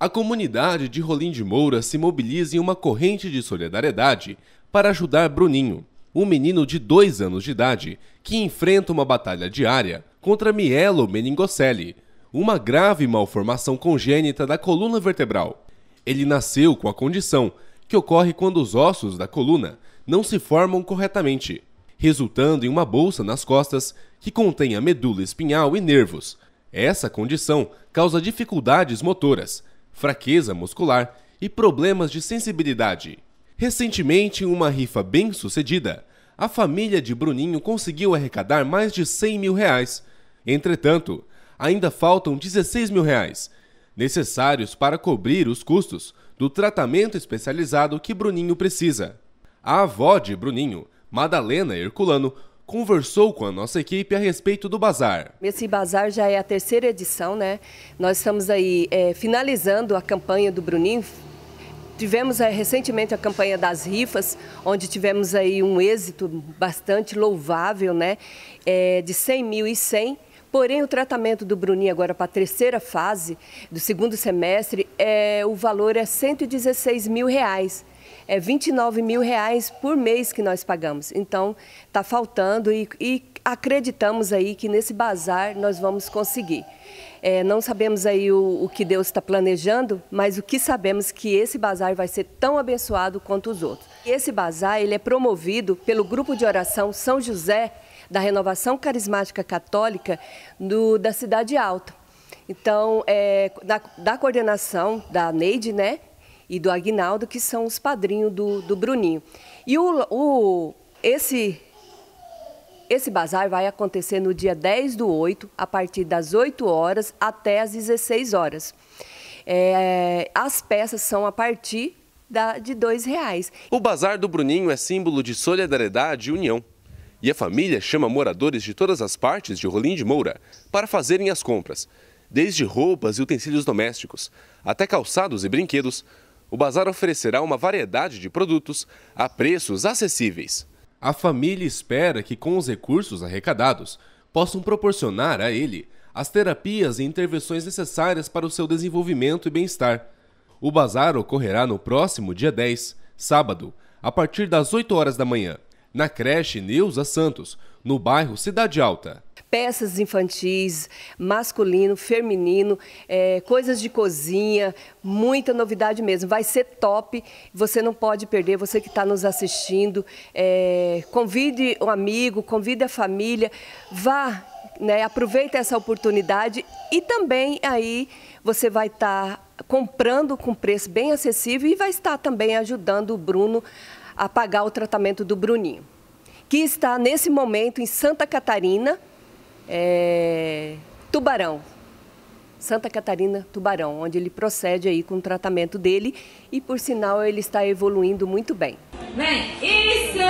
A comunidade de Rolim de Moura se mobiliza em uma corrente de solidariedade para ajudar Bruninho, um menino de 2 anos de idade que enfrenta uma batalha diária contra mielo Meningocelli, uma grave malformação congênita da coluna vertebral. Ele nasceu com a condição que ocorre quando os ossos da coluna não se formam corretamente, resultando em uma bolsa nas costas que contém a medula espinhal e nervos. Essa condição causa dificuldades motoras, fraqueza muscular e problemas de sensibilidade. Recentemente, em uma rifa bem sucedida, a família de Bruninho conseguiu arrecadar mais de 100 mil reais. Entretanto, ainda faltam 16 mil reais, necessários para cobrir os custos do tratamento especializado que Bruninho precisa. A avó de Bruninho, Madalena Herculano, conversou com a nossa equipe a respeito do bazar. Esse bazar já é a terceira edição, né? Nós estamos aí é, finalizando a campanha do Bruninho. Tivemos é, recentemente a campanha das rifas, onde tivemos aí um êxito bastante louvável, né? É, de 100 mil e 100 Porém, o tratamento do Bruninho agora para a terceira fase do segundo semestre, é, o valor é 116 mil reais é 29 mil reais por mês que nós pagamos. Então, está faltando e, e acreditamos aí que nesse bazar nós vamos conseguir. É, não sabemos aí o, o que Deus está planejando, mas o que sabemos que esse bazar vai ser tão abençoado quanto os outros. Esse bazar ele é promovido pelo grupo de oração São José da Renovação Carismática Católica do, da Cidade Alta. Então, é, da, da coordenação da Neide, né? e do Agnaldo, que são os padrinhos do, do Bruninho. E o, o, esse, esse bazar vai acontecer no dia 10 do 8, a partir das 8 horas até as 16 horas. É, as peças são a partir da, de dois reais. O Bazar do Bruninho é símbolo de solidariedade e união. E a família chama moradores de todas as partes de Rolim de Moura para fazerem as compras, desde roupas e utensílios domésticos, até calçados e brinquedos, o bazar oferecerá uma variedade de produtos a preços acessíveis. A família espera que, com os recursos arrecadados, possam proporcionar a ele as terapias e intervenções necessárias para o seu desenvolvimento e bem-estar. O bazar ocorrerá no próximo dia 10, sábado, a partir das 8 horas da manhã na creche Neuza Santos, no bairro Cidade Alta. Peças infantis, masculino, feminino, é, coisas de cozinha, muita novidade mesmo. Vai ser top, você não pode perder, você que está nos assistindo. É, convide um amigo, convide a família, vá, né, aproveita essa oportunidade e também aí você vai estar tá comprando com preço bem acessível e vai estar também ajudando o Bruno a pagar o tratamento do Bruninho, que está nesse momento em Santa Catarina, é, Tubarão. Santa Catarina, Tubarão, onde ele procede aí com o tratamento dele e, por sinal, ele está evoluindo muito bem. Vem, isso!